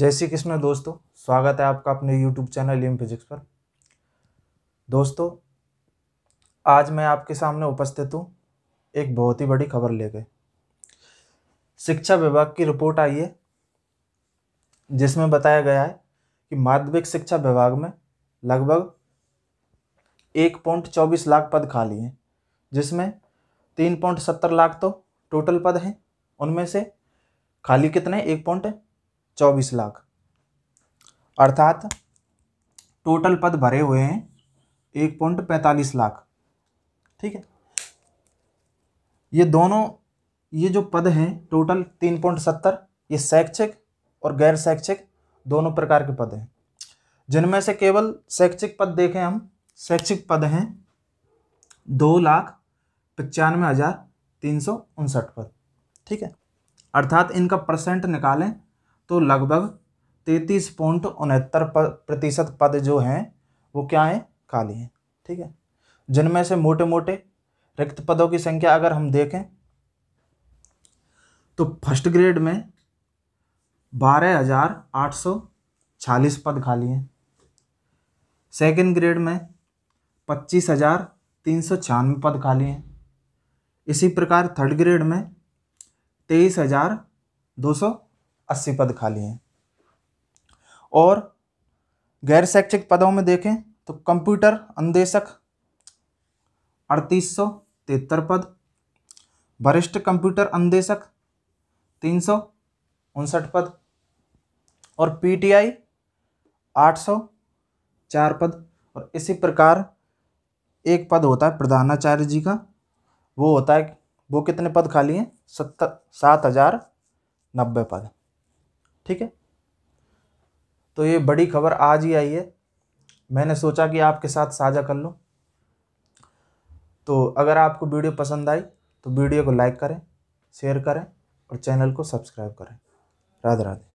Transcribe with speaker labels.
Speaker 1: जय श्री कृष्ण दोस्तों स्वागत है आपका अपने यूट्यूब चैनल एम फिजिक्स पर दोस्तों आज मैं आपके सामने उपस्थित हूँ एक बहुत ही बड़ी खबर लेके शिक्षा विभाग की रिपोर्ट आई है जिसमें बताया गया है कि माध्यमिक शिक्षा विभाग में लगभग एक पॉइंट चौबीस लाख पद खाली हैं जिसमें तीन पॉइंट सत्तर लाख तो टोटल पद हैं उनमें से खाली कितने एक पॉइंट चौबीस लाख अर्थात टोटल पद भरे हुए हैं एक पॉइंट पैंतालीस लाख ठीक है ये दोनों ये जो पद हैं टोटल तीन पॉइंट सत्तर ये शैक्षिक और गैर शैक्षिक दोनों प्रकार के पद हैं जिनमें से केवल शैक्षिक पद देखें हम शैक्षिक पद हैं दो लाख पचानवे हज़ार तीन सौ उनसठ पद ठीक है अर्थात इनका परसेंट निकालें तो लगभग तैतीस पॉइंट उनहत्तर प्रतिशत पद जो हैं वो क्या हैं खाली हैं ठीक है जिनमें से मोटे मोटे रिक्त पदों की संख्या अगर हम देखें तो फर्स्ट ग्रेड में बारह हज़ार आठ सौ छियालीस पद खाली हैं सेकेंड ग्रेड में पच्चीस हज़ार तीन सौ छियानवे पद खाली हैं इसी प्रकार थर्ड ग्रेड में तेईस हज़ार दो सौ अस्सी पद खाली हैं और गैर शैक्षिक पदों में देखें तो कंप्यूटर अंदेशक अड़तीस सौ तिहत्तर पद वरिष्ठ कंप्यूटर अंदेशक तीन सौ उनसठ पद और पीटीआई आठ सौ चार पद और इसी प्रकार एक पद होता है प्रधानाचार्य जी का वो होता है वो कितने पद खाली हैं सत्तर सात हज़ार नब्बे पद ठीक है तो ये बड़ी खबर आज ही आई है मैंने सोचा कि आपके साथ साझा कर लूँ तो अगर आपको वीडियो पसंद आई तो वीडियो को लाइक करें शेयर करें और चैनल को सब्सक्राइब करें राधे राधे